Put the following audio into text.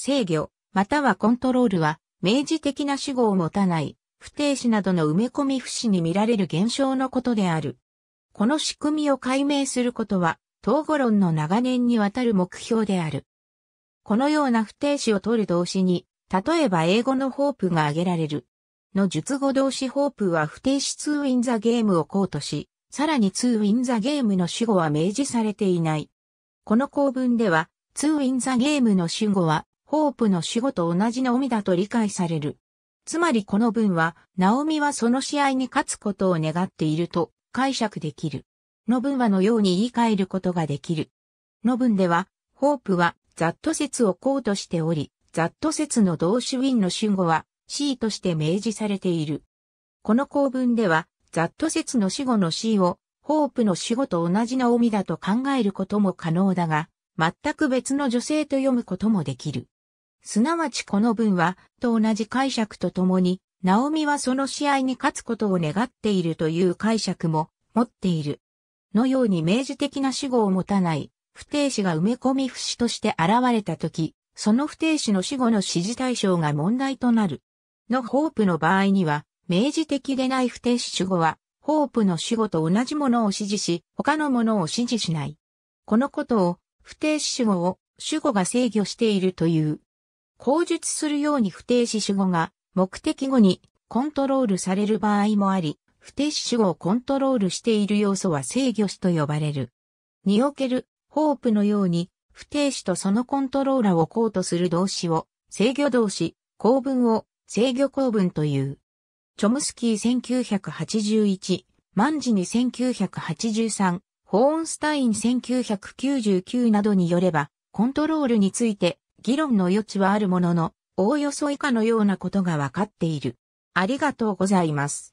制御、またはコントロールは、明示的な主語を持たない、不定詞などの埋め込み不死に見られる現象のことである。この仕組みを解明することは、統合論の長年にわたる目標である。このような不定詞を取る動詞に、例えば英語のホープが挙げられる。の述語動詞ホープは不定詞2 o win the game をコートし、さらに2 o win the game の主語は明示されていない。この構文では、2 o win the game の主語はホープの死後と同じのみだと理解される。つまりこの文は、ナオミはその試合に勝つことを願っていると解釈できる。の文はのように言い換えることができる。の文では、ホープは、ザット説をこうとしており、ザット説の動詞ウィンの主語は C として明示されている。この公文では、ザット説の死後の C を、ホープの死後と同じナオミだと考えることも可能だが、全く別の女性と読むこともできる。すなわちこの文は、と同じ解釈とともに、ナオミはその試合に勝つことを願っているという解釈も持っている。のように明示的な主語を持たない不定詞が埋め込み不死として現れたとき、その不定詞の死後の指示対象が問題となる。のホープの場合には、明示的でない不定詞主語は、ホープの主語と同じものを指示し、他のものを指示しない。このことを、不定詞主語を主語が制御しているという。口述するように不定詞主語が目的語にコントロールされる場合もあり、不定詞主語をコントロールしている要素は制御詞と呼ばれる。における、ホープのように、不定詞とそのコントローラをコートする動詞を、制御動詞、構文を制御構文という。チョムスキー1981、マンジニ1983、ホーンスタイン1999などによれば、コントロールについて、議論の余地はあるものの、おおよそ以下のようなことがわかっている。ありがとうございます。